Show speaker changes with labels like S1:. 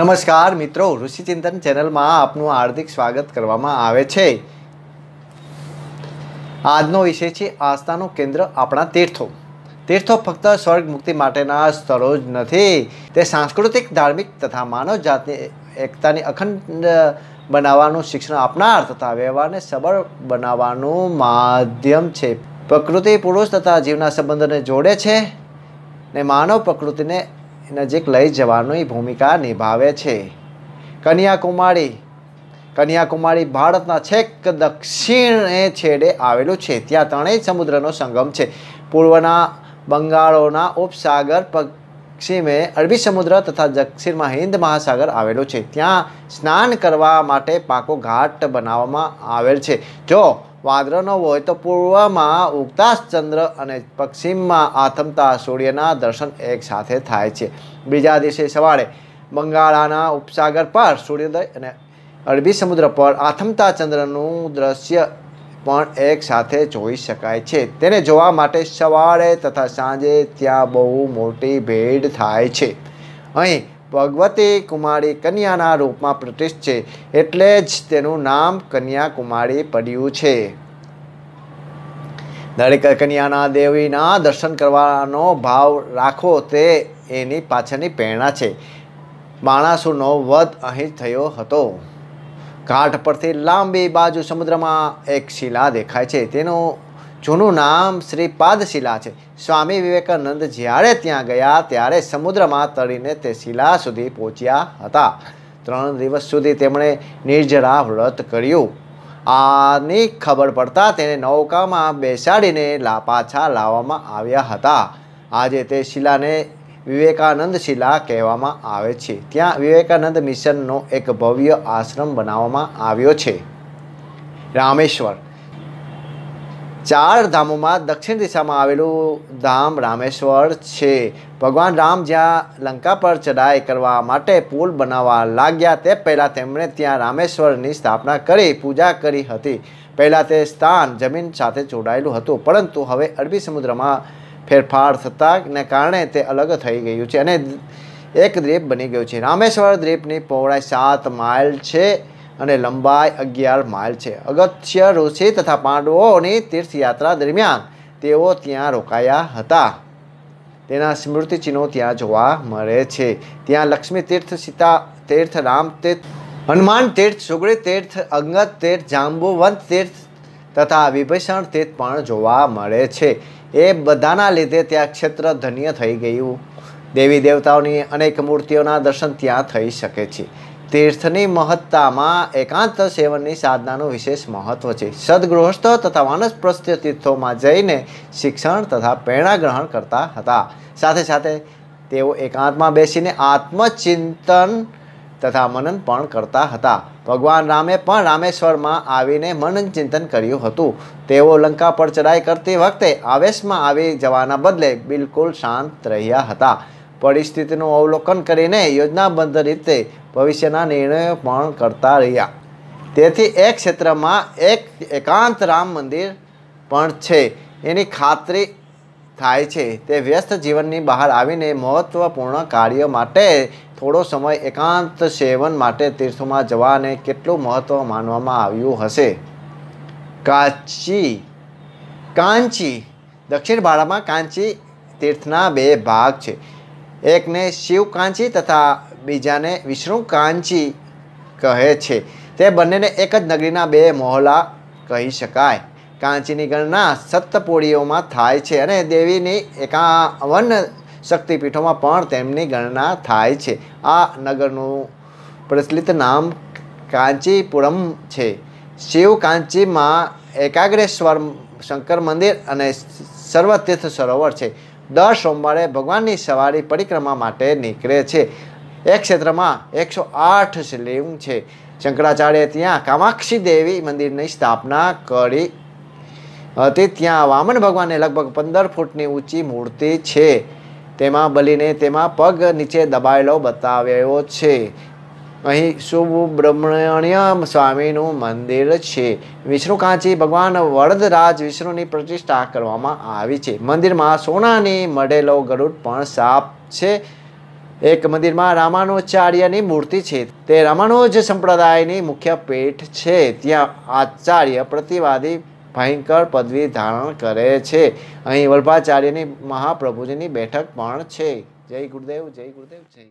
S1: નમસ્કાર મિત્રો ઋષિચિંતન ચેનલમાં આપનું હાર્દિક સ્વાગત કરવામાં આવે છે આજનો વિષય છે આસ્થાનું કેન્દ્ર આપણા તીર્થો તીર્થો ફક્ત સ્વર્ગ મુક્તિ માટેના સ્થળો જ નથી તે સાંસ્કૃતિક ધાર્મિક તથા માનવ જાતની એકતાની અખંડ બનાવવાનું શિક્ષણ આપનાર તથા વ્યવહારને સબળ બનાવવાનું માધ્યમ છે પ્રકૃતિ પુરુષ તથા જીવના સંબંધોને જોડે છે ને માનવ પ્રકૃતિને નજીક લઈ જવાની ભૂમિકા નિભાવે છે કન્યાકુમારી કન્યાકુમારી ભારતના છેક દક્ષિણે છેડે આવેલું છે ત્યાં ત્રણેય સમુદ્રનો સંગમ છે પૂર્વના બંગાળોના ઉપસાગર પશ્ચિમે અરબી સમુદ્ર તથા દક્ષિણમાં હિન્દ મહાસાગર આવેલો છે ત્યાં સ્નાન કરવા માટે પાકો ઘાટ બનાવવામાં આવેલ છે જો વાદળનો હોય તો પૂર્વમાં ઉગતા ચંદ્ર અને પશ્ચિમમાં આથમતા સૂર્યના દર્શન એકસાથે થાય છે બીજા દિવસે સવારે બંગાળાના ઉપસાગર પર સૂર્યોદય અને અરબી સમુદ્ર પર આથમતા ચંદ્રનું દ્રશ્ય પણ એકસાથે જોઈ શકાય છે તેને જોવા માટે સવારે તથા સાંજે ત્યાં બહુ મોટી ભીડ થાય છે અહીં ભગવતી કુમારી કન્યાના રૂપમાં પ્રતિષ્ઠ છે એટલે જ તેનું નામ કન્યાકુમારી પડ્યું છે દરેક કન્યાના દેવીના દર્શન કરવાનો ભાવ રાખો તે એની પાછળની પ્રેરણા છે માણસોનો વધ અહીં થયો હતો ઘાટ પરથી લાંબી બાજુ સમુદ્રમાં એક શિલા દેખાય છે તેનું જૂનું નામ શ્રી શિલા છે સ્વામી વિવેકાનંદ જ્યારે ત્યાં ગયા ત્યારે સમુદ્રમાં તળીને તે શિલા સુધી પહોંચ્યા હતા ત્રણ દિવસ સુધી તેમણે નિર્જરા વ્રત કર્યું આની ખબર પડતાં તેને નૌકામાં બેસાડીને લાપાછા લાવવામાં આવ્યા હતા આજે તે શિલાને વિવેકાનંદ શિલા કહેવામાં આવે છે ત્યાં વિવેકાનંદ મિશનનો એક ભવ્ય આશ્રમ બનાવવામાં આવ્યો છે રામેશ્વર ચાર ધામોમાં દક્ષિણ દિશામાં આવેલું ધામ રામેશ્વર છે ભગવાન રામ જ્યાં લંકા પર ચઢાઈ કરવા માટે પુલ બનાવવા લાગ્યા તે પહેલાં તેમણે ત્યાં રામેશ્વરની સ્થાપના કરી પૂજા કરી હતી પહેલાં તે સ્થાન જમીન સાથે જોડાયેલું હતું પરંતુ હવે અરબી સમુદ્રમાં ફેરફાર થતાને કારણે તે અલગ થઈ ગયું છે અને એક દ્વીપ બની ગયું છે રામેશ્વર દ્વીપની પહોળાઈ સાત માઇલ છે અને લંબાઈ અગિયાર માઇલ છે અગત્ય ઋષિ તથા પાંડવોની તીર્થયાત્રા દરમિયાન તેઓ ત્યાં રોકાયા હતા તેના સ્મૃતિચિહ્નો ત્યાં જોવા મળે છે ત્યાં લક્ષ્મી તીર્થ સીતા તીર્થ રામ તીર્થ હનુમાન તીર્થ સુગડી તીર્થ અંગત તીર્થ જાંબુવંત તીર્થ તથા વિભીષણ તીર્થ પણ જોવા મળે છે એ બધાના લીધે ત્યાં ક્ષેત્ર ધન્ય થઈ ગયું દેવી દેવતાઓની અનેક મૂર્તિઓના દર્શન ત્યાં થઈ શકે છે તીર્થની મહત્તામાં એકાંત સેવનની સાધનાનું વિશેષ મહત્વ છે સદગૃહસ્થ તથા વાનસ્પ્રસ્થ તીર્થોમાં જઈને શિક્ષણ તથા પ્રેરણા ગ્રહણ કરતા હતા સાથે સાથે તેઓ એકાંતમાં બેસીને આત્મચિંતન તથા મનન પણ કરતા હતા ભગવાન રામે પણ રામેશ્વરમાં આવીને મનન ચિંતન કર્યું હતું તેઓ લંકા પર ચડાઈ કરતી વખતે આવેશમાં આવી જવાના બદલે બિલકુલ શાંત રહ્યા હતા પરિસ્થિતિનું અવલોકન કરીને યોજનાબદ્ધ રીતે ભવિષ્યના નિર્ણયો પણ કરતા રહ્યા તેથી એક ક્ષેત્રમાં એક એકાંત રામ મંદિર પણ છે એની ખાતરી થાય છે તે વ્યસ્ત જીવનની બહાર આવીને મહત્ત્વપૂર્ણ કાર્ય માટે થોડો સમય એકાંત સેવન માટે તીર્થોમાં જવાને કેટલું મહત્ત્વ માનવામાં આવ્યું હશે કાચી કાંચી દક્ષિણ ભારતમાં કાંચી તીર્થના બે ભાગ છે એકને શિવ કાંચી તથા બીજાને વિષ્ણુ કાંચી કહે છે તે બંનેને એક જ નગરીના બે મોહલા કહી શકાય કાંચીની ગણના સપ્તપોળીઓમાં થાય છે અને દેવીની એકાવન શક્તિપીઠોમાં પણ તેમની ગણના થાય છે આ નગરનું પ્રચલિત નામ કાંચીપુરમ છે શિવ કાંચીમાં એકાગ્રેશ્વર શંકર મંદિર અને સર્વતીર્થ સરોવર છે દર સોમવારે ભગવાનની સવારી પરિક્રમા માટે નીકળે છે એક ક્ષેત્રમાં એકસો આઠ શિવલિંગ છે શંકરાચાર્ય ત્યાં કામાક્ષી દેવી મંદિરની સ્થાપના કરી તે ત્યાં વામન ભગવાનને લગભગ પંદર ફૂટની ઊંચી મૂર્તિ છે તેમાં બલીને તેમાં પગ નીચે દબાયેલો બતાવ્યો છે અહીં સુબ્રમણ્ય સ્વામીનું મંદિર છે વિષ્ણુકાંચી ભગવાન વડદરાજ વિષ્ણુની પ્રતિષ્ઠા કરવામાં આવી છે મંદિરમાં સોનાની મઢેલો ગરુડ પણ સાપ છે એક મંદિરમાં રામાનુચાર્યની મૂર્તિ છે તે રામાનુજ સંપ્રદાયની મુખ્ય પેઠ છે ત્યાં આચાર્ય પ્રતિવાદી ભયંકર પદવી ધારણ કરે છે અહીં વલ્ભાચાર્યની મહાપ્રભુજીની બેઠક પણ છે જય ગુરુદેવ જય ગુરુદેવ જય